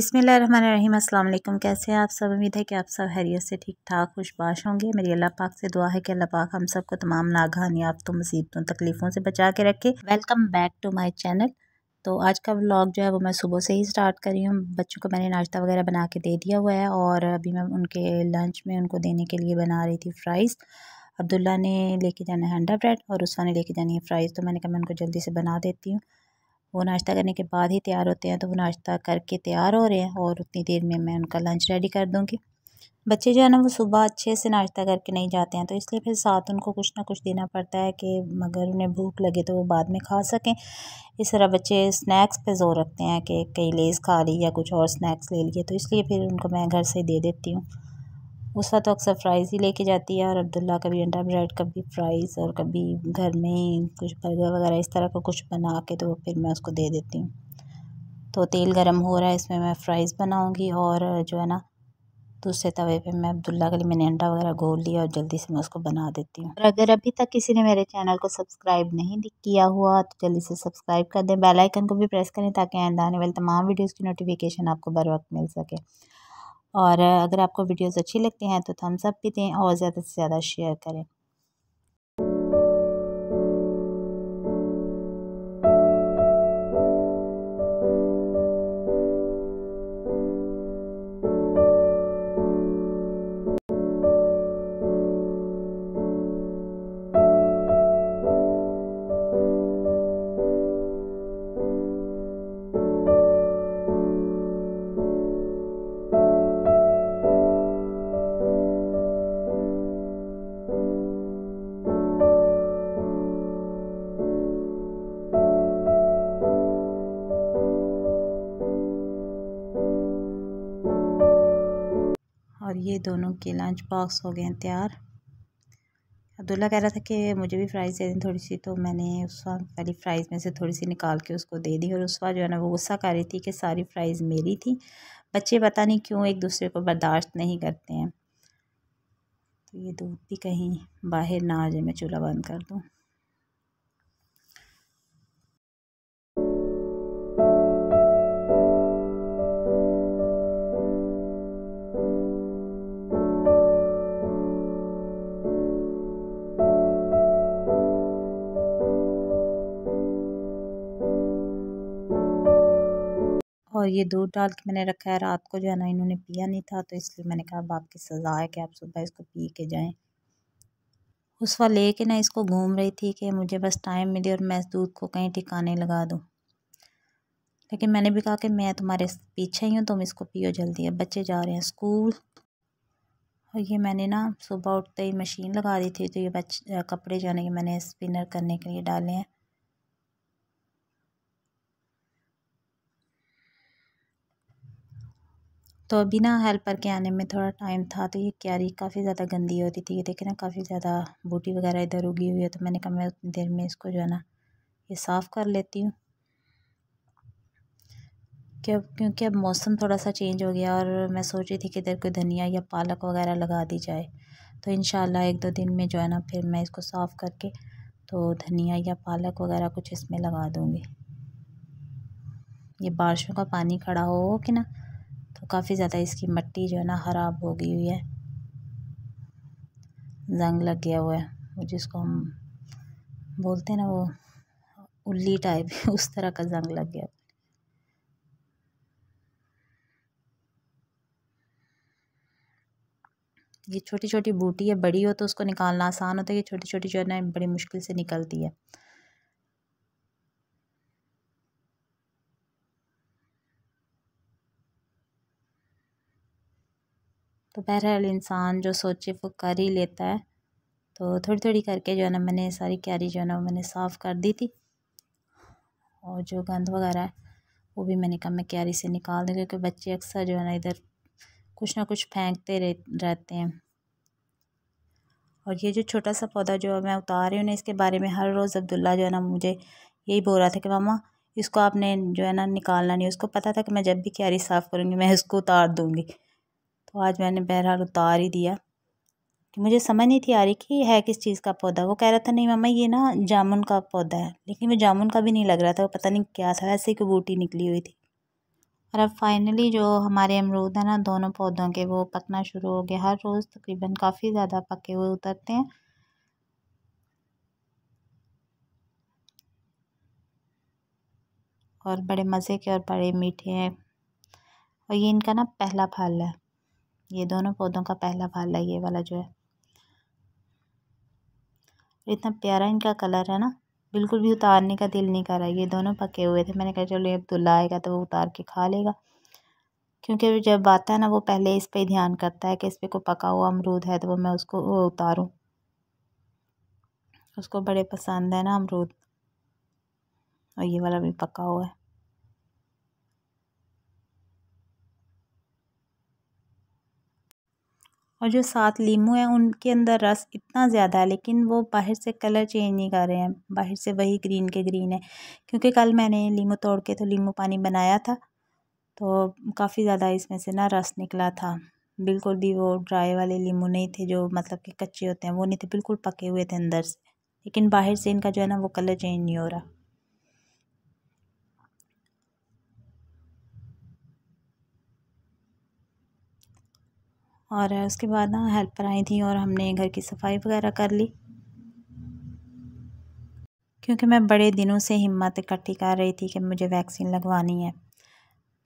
अस्सलाम वालेकुम कैसे हैं आप सब उम्मीद है कि आप सब हैरियत से ठीक ठाक खुशबाश होंगे मेरी अल्लाह पाक से दुआ है कि अल्लाह पाक हम सबको तमाम तो मुसीबतों तकलीफ़ों से बचा के रखे welcome back to my channel तो आज का व्लॉग जो है वो मैं सुबह से ही स्टार्ट कर रही हूँ बच्चों को मैंने नाश्ता वगैरह बना के दे दिया हुआ है और अभी मैं उनके लंच में उनको देने के लिए बना रही थी फ्राइज़ अब्दुल्ला ने लेके जाना है अंडा ब्रेड और उसवा ने लेके जानी है फ्राइज़ तो मैंने कहा मैं उनको जल्दी से बना देती हूँ वो नाश्ता करने के बाद ही तैयार होते हैं तो वो नाश्ता करके तैयार हो रहे हैं और उतनी देर में मैं उनका लंच रेडी कर दूँगी बच्चे जो है ना वो सुबह अच्छे से नाश्ता करके नहीं जाते हैं तो इसलिए फिर साथ उनको कुछ ना कुछ देना पड़ता है कि मगर उन्हें भूख लगे तो वो बाद में खा सकें इस तरह बच्चे स्नैक्स पे जोर रखते हैं कि कहीं लेस खा ली या कुछ और स्नैक्स ले लिए तो इसलिए फिर उनको मैं घर से दे देती हूँ उसका तो अक्सर फ़्राइज़ ही लेके जाती है और अब्दुल्ला कभी अंडा ब्रेड कभी फ़्राइज़ और कभी घर में कुछ बर्गर वगैरह इस तरह का कुछ बना के तो फिर मैं उसको दे देती हूँ तो तेल गरम हो रहा है इसमें मैं फ़्राइज़ बनाऊँगी और जो है ना दूसरे तवे पे मैं अब्दुल्ला के लिए मैंने अंडा वगैरह घोल लिया और जल्दी से मैं उसको बना देती हूँ और अगर अभी तक किसी ने मेरे चैनल को सब्सक्राइब नहीं किया हुआ तो जल्दी से सब्सक्राइब कर दें बेल आइकन को भी प्रेस करें ताकि आइंदा आने वाली तमाम वीडियोज़ की नोटिफिकेशन आपको बर वक्त मिल सके और अगर आपको वीडियोस अच्छी लगती हैं तो थम्स अप भी दें और ज़्यादा से ज़्यादा शेयर करें और ये दोनों के लंच बॉक्स हो गए हैं तैयार अब्दुल्ला कह रहा था कि मुझे भी फ्राइज़ दे दें थोड़ी सी तो मैंने उस वाली फ़्राइज़ में से थोड़ी सी निकाल के उसको दे दी और उस जो है ना वो गुस्सा कर रही थी कि सारी फ़्राइज़ मेरी थी बच्चे पता नहीं क्यों एक दूसरे को बर्दाश्त नहीं करते हैं तो ये दूध भी कहीं बाहर ना आ जाए मैं चूल्हा बंद कर दूँ और ये दूध डाल के मैंने रखा है रात को जो है ना इन्होंने पिया नहीं था तो इसलिए मैंने कहा बाप की सज़ा है कि आप सुबह इसको पी के जाएँ उस ले के ना इसको घूम रही थी कि मुझे बस टाइम मिले और मैं इस दूध को कहीं ठिकाने लगा दूँ लेकिन मैंने भी कहा कि मैं तुम्हारे पीछे ही हूँ तुम इसको पियो जल्दी अब बच्चे जा रहे हैं स्कूल और ये मैंने ना सुबह उठते ही मशीन लगा दी थी तो ये बच कपड़े जाने के मैंने स्पिनर करने के लिए डाले हैं तो बिना हेल्पर के आने में थोड़ा टाइम था तो ये क्यारी काफ़ी ज़्यादा गंदी होती थी ये देखे ना काफ़ी ज़्यादा बूटी वगैरह इधर उगी हुई है तो मैंने कहा मैं उतनी देर में इसको जो है ना ये साफ़ कर लेती हूँ क्यों क्योंकि अब मौसम थोड़ा सा चेंज हो गया और मैं सोच रही थी कि इधर कोई धनिया या पालक वगैरह लगा दी जाए तो इन एक दो दिन में जो है ना फिर मैं इसको साफ़ करके तो धनिया या पालक वगैरह कुछ इसमें लगा दूँगी ये बारिशों का पानी खड़ा हो कि ना काफ़ी ज़्यादा इसकी मट्टी जो है ना ख़राब हो गई हुई है जंग लग गया हुआ है जिसको हम बोलते हैं ना वो उल्ली टाइप उस तरह का जंग लग गया ये छोटी छोटी बूटी है बड़ी हो तो उसको निकालना आसान होता है ये छोटी छोटी जो है ना बड़ी मुश्किल से निकलती है बहरहाल इंसान जो सोचे वो कर ही लेता है तो थोड़ी थोड़ी करके जो है ना मैंने सारी क्यारी जो है ना मैंने साफ़ कर दी थी और जो गंद वगैरह है वो भी मैंने कहा मैं क्यारी से निकाल दूँ क्योंकि बच्चे अक्सर जो है ना इधर कुछ ना कुछ फेंकते रहते हैं और ये जो छोटा सा पौधा जो मैं उतार रही हूँ ना इसके बारे में हर रोज़ अब्दुल्ला जो है ना मुझे यही बोल रहा था कि मामा इसको आपने जो है ना निकालना नहीं उसको पता था कि मैं जब भी क्यारी साफ़ करूँगी मैं इसको उतार दूँगी तो आज मैंने बहरहाल उतार ही दिया कि मुझे समझ नहीं थी आ रही कि है किस चीज़ का पौधा वो कह रहा था नहीं मम्मा ये ना जामुन का पौधा है लेकिन वो जामुन का भी नहीं लग रहा था वो पता नहीं क्या था ऐसे की बूटी निकली हुई थी और अब फाइनली जो हमारे अमरूद है ना दोनों पौधों के वो पकना शुरू हो गया हर रोज़ तकरीबन काफ़ी ज़्यादा पके हुए उतरते हैं और बड़े मज़े के और बड़े मीठे हैं और ये इनका ना पहला फल है ये दोनों पौधों का पहला फाला ये वाला जो है इतना प्यारा इनका कलर है ना बिल्कुल भी उतारने का दिल नहीं कर रहा ये दोनों पके हुए थे मैंने कहा चलो ये अब्दुल्ला आएगा तो वो उतार के खा लेगा क्योंकि जब आता है ना वो पहले इस पे ही ध्यान करता है कि इस पर कोई पका हुआ अमरूद है तो वो मैं उसको वो उतारूँ उसको बड़े पसंद है ना अमरूद और ये वाला भी पका हुआ है और जो सात लीमू हैं उनके अंदर रस इतना ज़्यादा है लेकिन वो बाहर से कलर चेंज नहीं कर रहे हैं बाहर से वही ग्रीन के ग्रीन है क्योंकि कल मैंने लीमू तोड़ के तो लीमू पानी बनाया था तो काफ़ी ज़्यादा इसमें से ना रस निकला था बिल्कुल भी वो ड्राई वाले लीमू नहीं थे जो मतलब कि कच्चे होते हैं वो नहीं थे बिल्कुल पके हुए थे अंदर से लेकिन बाहर से इनका जो है ना वो कलर चेंज नहीं हो रहा और उसके बाद ना हेल्पर आई थी और हमने घर की सफाई वगैरह कर ली क्योंकि मैं बड़े दिनों से हिम्मत इकट्ठी कर रही थी कि मुझे वैक्सीन लगवानी है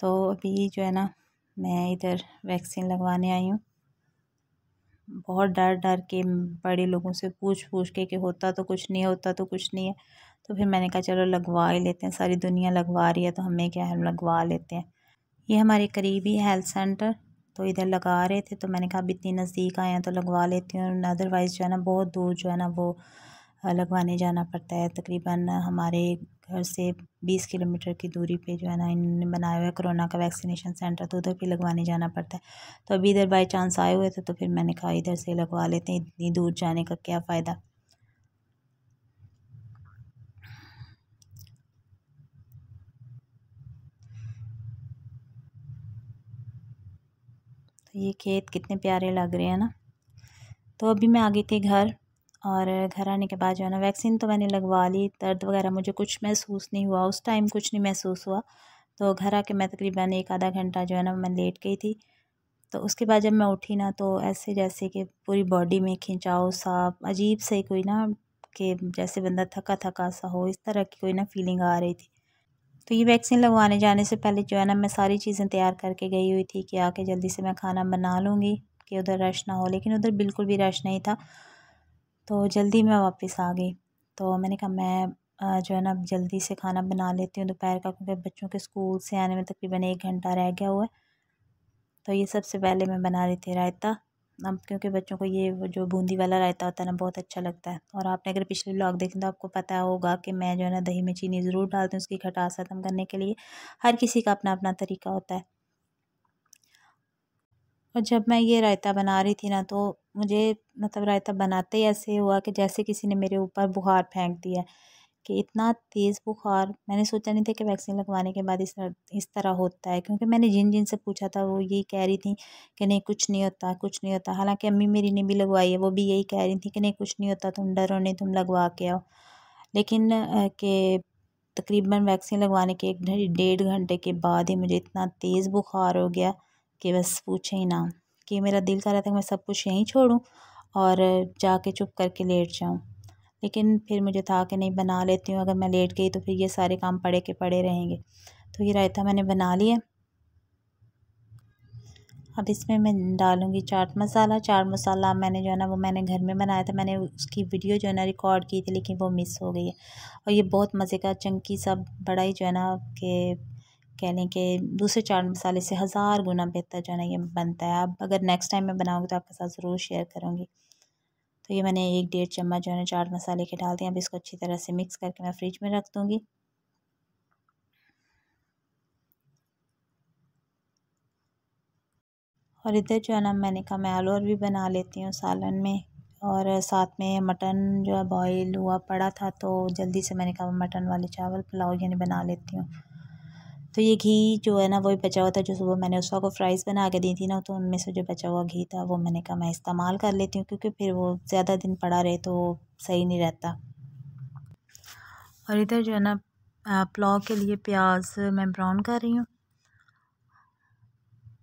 तो अभी जो है ना मैं इधर वैक्सीन लगवाने आई हूँ बहुत डर डर के बड़े लोगों से पूछ पूछ के कि होता तो कुछ नहीं होता तो कुछ नहीं है तो फिर मैंने कहा चलो लगवा ही लेते हैं सारी दुनिया लगवा रही है तो हमें क्या हम लगवा लेते हैं ये हमारे करीबी हेल्थ सेंटर तो इधर लगा रहे थे तो मैंने कहा अब इतनी नज़दीक आए हैं तो लगवा लेती हूँ अदरवाइज़ जो है ना बहुत दूर जो है ना वो लगवाने जाना पड़ता है तकरीबन हमारे घर से बीस किलोमीटर की दूरी पे जो है ना इन्होंने बनाया हुआ है कोरोना का वैक्सीनेशन सेंटर तो उधर भी लगवाने जाना पड़ता है तो अभी इधर बाई चांस आए हुए थे तो फिर मैंने कहा इधर से लगवा लेते हैं इतनी दूर जाने का क्या फ़ायदा तो ये खेत कितने प्यारे लग रहे हैं ना तो अभी मैं आ गई थी घर और घर आने के बाद जो है ना वैक्सीन तो मैंने लगवा ली दर्द वगैरह मुझे कुछ महसूस नहीं हुआ उस टाइम कुछ नहीं महसूस हुआ तो घर आके मैं तकरीबन एक आधा घंटा जो है ना मैं लेट गई थी तो उसके बाद जब मैं उठी ना तो ऐसे जैसे कि पूरी बॉडी में खिंचाओ सा अजीब से कोई ना कि जैसे बंदा थका थका सा हो इस तरह की कोई ना फीलिंग आ रही थी तो ये वैक्सीन लगवाने जाने से पहले जो है ना मैं सारी चीज़ें तैयार करके गई हुई थी कि आके जल्दी से मैं खाना बना लूँगी कि उधर रश ना हो लेकिन उधर बिल्कुल भी रश नहीं था तो जल्दी मैं वापस आ गई तो मैंने कहा मैं जो है ना जल्दी से खाना बना लेती हूँ दोपहर का क्योंकि बच्चों के स्कूल से आने में तकरीबन एक घंटा रह गया हुआ है तो ये सबसे पहले मैं बना रही थी रायता अब क्योंकि बच्चों को ये जो बूंदी वाला रायता होता है ना बहुत अच्छा लगता है और आपने अगर पिछले ब्लॉग देखें तो आपको पता होगा कि मैं जो है ना दही में चीनी ज़रूर डालती हूँ उसकी खटास ख़त्म करने के लिए हर किसी का अपना अपना तरीका होता है और जब मैं ये रायता बना रही थी ना तो मुझे मतलब रायता बनाते ही ऐसे हुआ कि जैसे किसी ने मेरे ऊपर बुखार फेंक दिया कि इतना तेज़ बुखार मैंने सोचा नहीं था कि वैक्सीन लगवाने के बाद इस इस तरह होता है क्योंकि मैंने जिन जिन से पूछा था वो यही कह रही थी कि नहीं कुछ नहीं होता कुछ नहीं होता हालांकि अम्मी मेरी ने भी लगवाई है वो भी यही कह रही थी कि नहीं कुछ नहीं होता तुम डरो नहीं तुम लगवा के आओ लेकिन के तकरीबन वैक्सीन लगवाने के एक डेढ़ घंटे के बाद ही मुझे इतना तेज़ बुखार हो गया कि बस पूछे ही ना कि मेरा दिल कर रहा था कि मैं सब कुछ यहीं छोड़ूँ और जाके चुप करके लेट जाऊँ लेकिन फिर मुझे था कि नहीं बना लेती हूँ अगर मैं लेट गई तो फिर ये सारे काम पड़े के पड़े रहेंगे तो ये रायता मैंने बना लिया अब इसमें मैं डालूँगी चाट मसाला चाट मसाला मैंने जो है ना वो मैंने घर में बनाया था मैंने उसकी वीडियो जो है ना रिकॉर्ड की थी लेकिन वो मिस हो गई है और ये बहुत मज़े का चंकी सब बड़ा ही जो है ना कि कह लें कि दूसरे चाट मसाले से हज़ार गुना बेहतर जो है ना ये बनता है अब अगर नेक्स्ट टाइम मैं बनाऊँगी तो आपके साथ ज़रूर शेयर करूँगी तो ये मैंने एक डेढ़ चम्मच जो है चाट मसाले के डाल दिए अब इसको अच्छी तरह से मिक्स करके मैं फ्रिज में रख दूँगी और इधर जो है ना मैंने कहा मैं आलू और भी बना लेती हूँ सालन में और साथ में मटन जो है बॉईल हुआ पड़ा था तो जल्दी से मैंने कहा मटन वाले चावल पुलाव यानी बना लेती हूँ तो ये घी जो है ना वही बचा हुआ था जो सुबह मैंने उस को फ्राइज़ बना के दी थी ना तो उनमें से जो बचा हुआ घी था वो मैंने कहा मैं इस्तेमाल कर लेती हूँ क्योंकि फिर वो ज़्यादा दिन पड़ा रहे तो सही नहीं रहता और इधर जो है ना पुलाव के लिए प्याज मैं ब्राउन कर रही हूँ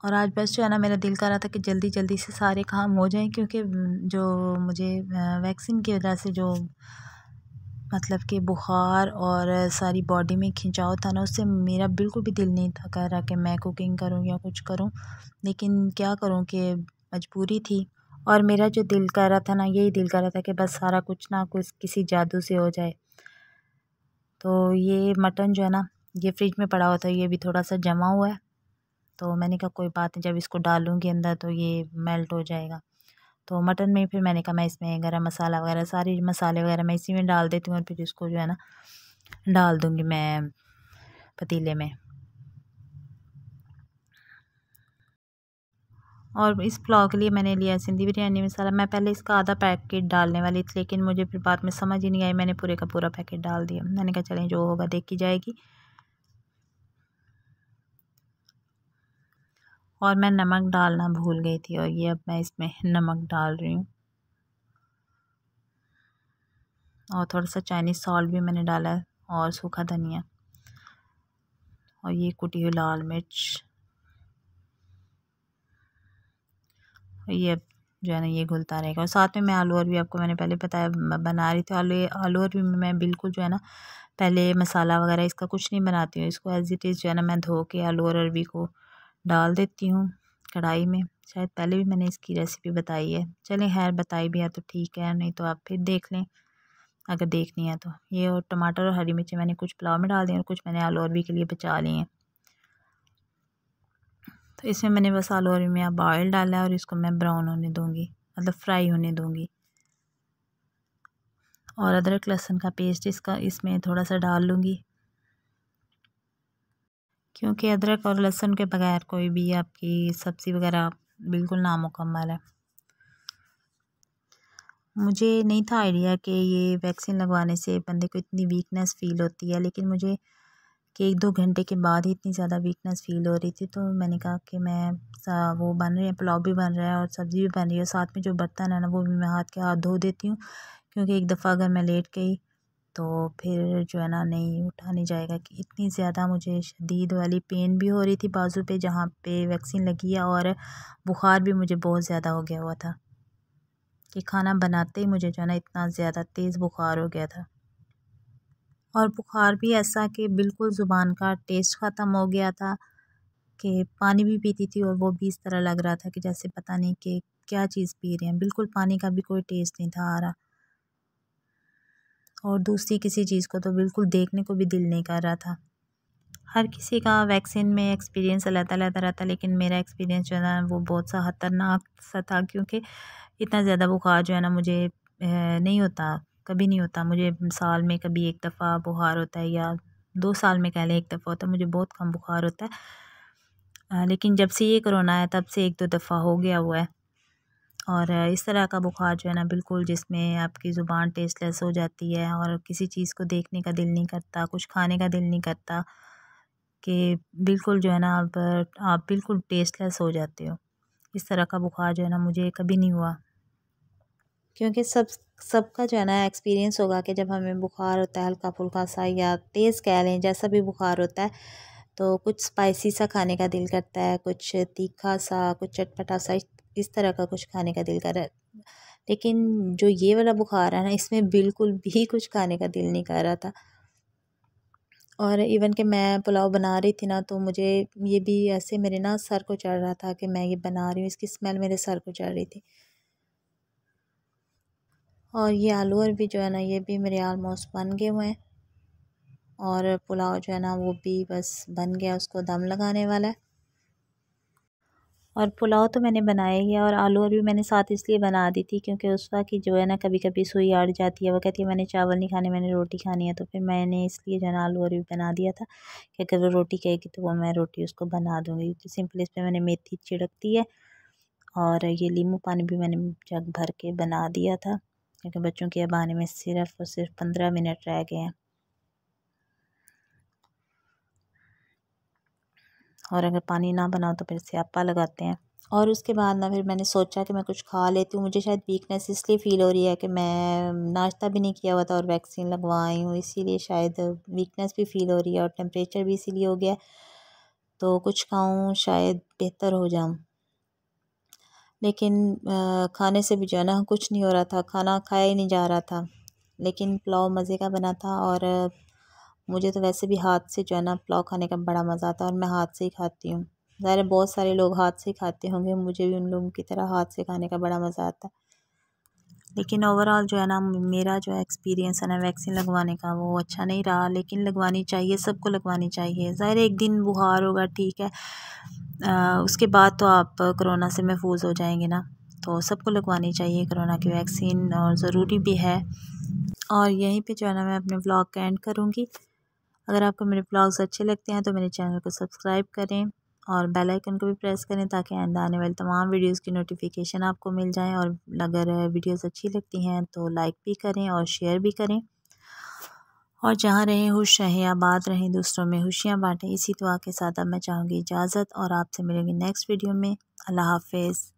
और आज बस जो है ना मेरा दिल कर रहा था कि जल्दी जल्दी से सारे काम हो जाएं क्योंकि जो मुझे वैक्सीन की वजह से जो मतलब कि बुखार और सारी बॉडी में खिंचाव था ना उससे मेरा बिल्कुल भी दिल नहीं था कर रहा कि मैं कुकिंग करूँ या कुछ करूँ लेकिन क्या करूँ कि मजबूरी थी और मेरा जो दिल कर रहा था ना यही दिल कर रहा था कि बस सारा कुछ ना कुछ किसी जादू से हो जाए तो ये मटन जो है ना ये फ्रिज में पड़ा हुआ था ये भी थोड़ा सा जमा हुआ है तो मैंने कहा कोई बात नहीं जब इसको डालूँगी अंदर तो ये मेल्ट हो जाएगा तो मटन में फिर मैंने कहा मैं इसमें गरम मसाला वगैरह सारी मसाले वगैरह मैं इसी में डाल देती हूँ और फिर इसको जो है ना डाल दूँगी मैं पतीले में और इस पुलाव के लिए मैंने लिया सिंधी बिरयानी मसाला मैं पहले इसका आधा पैकेट डालने वाली थी लेकिन मुझे फिर बाद में समझ ही नहीं आई मैंने पूरे का पूरा पैकेट डाल दिया मैंने कहा चलें जो होगा देखी जाएगी और मैं नमक डालना भूल गई थी और ये अब मैं इसमें नमक डाल रही हूँ और थोड़ा सा चाइनीज़ सॉल्ट भी मैंने डाला है और सूखा धनिया और ये कुटी हुई लाल मिर्च ये अब जो है ना ये घुलता रहेगा और साथ में मैं आलू और भी आपको मैंने पहले बताया बना रही थी आलू आलू और भी मैं बिल्कुल जो है ना पहले मसाला वगैरह इसका कुछ नहीं बनाती हूँ इसको एज इट इज़ जो है ना मैं धो के आलू और अरवी को डाल देती हूँ कढ़ाई में शायद पहले भी मैंने इसकी रेसिपी बताई है चलें खैर बताई भी है तो ठीक है नहीं तो आप फिर देख लें अगर देखनी है तो ये और टमाटर और हरी मिर्ची मैंने कुछ पुलाव में डाल दी और कुछ मैंने आलू और भी के लिए बचा लिए हैं तो इसमें मैंने बस आलू और में अब ऑयल डाला है और इसको मैं ब्राउन होने दूँगी मतलब फ्राई होने दूँगी और अदरक लहसुन का पेस्ट इसका इसमें थोड़ा सा डाल लूँगी क्योंकि अदरक और लहसुन के बगैर कोई भी आपकी सब्ज़ी वगैरह बिल्कुल नामुकम्मल है मुझे नहीं था आइडिया कि ये वैक्सीन लगवाने से बंदे को इतनी वीकनेस फ़ील होती है लेकिन मुझे कि एक दो घंटे के बाद ही इतनी ज़्यादा वीकनेस फ़ील हो रही थी तो मैंने कहा कि मैं वो बन रही है पुलाव भी बन रहा है और सब्ज़ी भी बन रही है साथ में जो बर्तन है ना वो भी मैं हाथ के हाथ धो देती हूँ क्योंकि एक दफ़ा अगर मैं लेट गई तो फिर जो है ना नहीं उठा नहीं जाएगा कि इतनी ज़्यादा मुझे शदीद वाली पेन भी हो रही थी बाज़ू पे जहाँ पे वैक्सीन लगी है और बुखार भी मुझे बहुत ज़्यादा हो गया हुआ था कि खाना बनाते ही मुझे जो है ना इतना ज़्यादा तेज़ बुखार हो गया था और बुखार भी ऐसा कि बिल्कुल ज़ुबान का टेस्ट ख़त्म हो गया था कि पानी भी पीती थी और वो भी इस तरह लग रहा था कि जैसे पता नहीं कि क्या चीज़ पी रहे हैं बिल्कुल पानी का भी कोई टेस्ट नहीं था आ रहा और दूसरी किसी चीज़ को तो बिल्कुल देखने को भी दिल नहीं कर रहा था हर किसी का वैक्सीन में एक्सपीरियंस अलग अलग रहता लेकिन मेरा एक्सपीरियंस जो है ना वो बहुत सा खतरनाक सा था क्योंकि इतना ज़्यादा बुखार जो है ना मुझे नहीं होता कभी नहीं होता मुझे साल में कभी एक दफ़ा बुखार होता है या दो साल में कह लें एक दफ़ा होता है मुझे बहुत कम बुखार होता है लेकिन जब से ये कोरोना है तब से एक दो दफ़ा हो गया हुआ है और इस तरह का बुखार जो है ना बिल्कुल जिसमें आपकी ज़ुबान टेस्टलेस हो जाती है और किसी चीज़ को देखने का दिल नहीं करता कुछ खाने का दिल नहीं करता कि बिल्कुल जो है ना आप आप बिल्कुल टेस्टलेस हो जाते हो इस तरह का बुखार जो है ना मुझे कभी नहीं हुआ क्योंकि सब सबका जो है ना एक्सपीरियंस होगा कि जब हमें बुखार होता है हल्का फुल्का सा या तेज़ कह लें जैसा भी बुखार होता है तो कुछ स्पाइसी सा खाने का दिल करता है कुछ तीखा सा कुछ चटपटा सा इस तरह का कुछ खाने का दिल कर रहा लेकिन जो ये वाला बुखार है ना इसमें बिल्कुल भी कुछ खाने का दिल नहीं कर रहा था और इवन कि मैं पुलाव बना रही थी ना तो मुझे ये भी ऐसे मेरे ना सर को चढ़ रहा था कि मैं ये बना रही हूँ इसकी स्मेल मेरे सर को चढ़ रही थी और ये आलू और भी जो है ना ये भी मेरे आलमोस्ट बन गए हुए हैं और पुलाव जो है ना वो भी बस बन गया उसको दम लगाने वाला है और पुलाव तो मैंने बनाया ही है और आलू और भी मैंने साथ इसलिए बना दी थी क्योंकि उस वक्त की जो है ना कभी कभी सुई अड़ जाती है वो कहती है मैंने चावल नहीं खाने मैंने रोटी खानी है तो फिर मैंने इसलिए जो है ना आलू भी बना दिया था कि अगर वो रोटी कहेगी तो वो मैं रोटी उसको बना दूँगी तो सिंपल इस पर मैंने मेथी छिड़क दी है और ये लीमू पानी भी मैंने जग भर के बना दिया था क्योंकि बच्चों के अब आने में सिर्फ और सिर्फ पंद्रह मिनट रह गए हैं और अगर पानी ना बनाओ तो फिर स्यापा लगाते हैं और उसके बाद ना फिर मैंने सोचा कि मैं कुछ खा लेती हूँ मुझे शायद वीकनेस इसलिए फ़ील हो रही है कि मैं नाश्ता भी नहीं किया हुआ था और वैक्सीन लगवाई हूँ इसीलिए शायद वीकनेस भी फ़ील हो रही है और टेम्परेचर भी इसीलिए हो गया तो कुछ खाऊँ शायद बेहतर हो जाऊँ लेकिन खाने से भी जो है ना कुछ नहीं हो रहा था खाना खाया ही नहीं जा रहा था लेकिन पुलाव मज़े का बना था और मुझे तो वैसे भी हाथ से जो है ना पुलाव खाने का बड़ा मज़ा आता है और मैं हाथ से ही खाती हूँ ज़ाहिर है बहुत सारे लोग हाथ से खाते होंगे मुझे भी उन लोगों की तरह हाथ से खाने का बड़ा मज़ा आता है लेकिन ओवरऑल जो है ना मेरा जो एक्सपीरियंस है ना वैक्सीन लगवाने का वो अच्छा नहीं रहा लेकिन लगवानी चाहिए सबको लगवानी चाहिए ज़ाहिर एक दिन बुखार होगा ठीक है आ, उसके बाद तो आप कोरोना से महफूज हो जाएंगे ना तो सबको लगवानी चाहिए कोरोना की वैक्सीन और ज़रूरी भी है और यहीं पे जो है ना मैं अपने ब्लॉग का एंड करूँगी अगर आपको मेरे ब्लॉग्स अच्छे लगते हैं तो मेरे चैनल को सब्सक्राइब करें और बेल आइकन को भी प्रेस करें ताकि आइंदा आने वाली तमाम वीडियोस की नोटिफिकेशन आपको मिल जाए और अगर वीडियोस अच्छी लगती हैं तो लाइक भी करें और शेयर भी करें और जहाँ रहें खुश रहें आबाद रहें दूसरों में खुशियाँ बाँटें इसी दुआ के साथ अब मैं चाहूँगी इजाज़त और आपसे मिलेंगे नेक्स्ट वीडियो में अल्लाह हाफिज़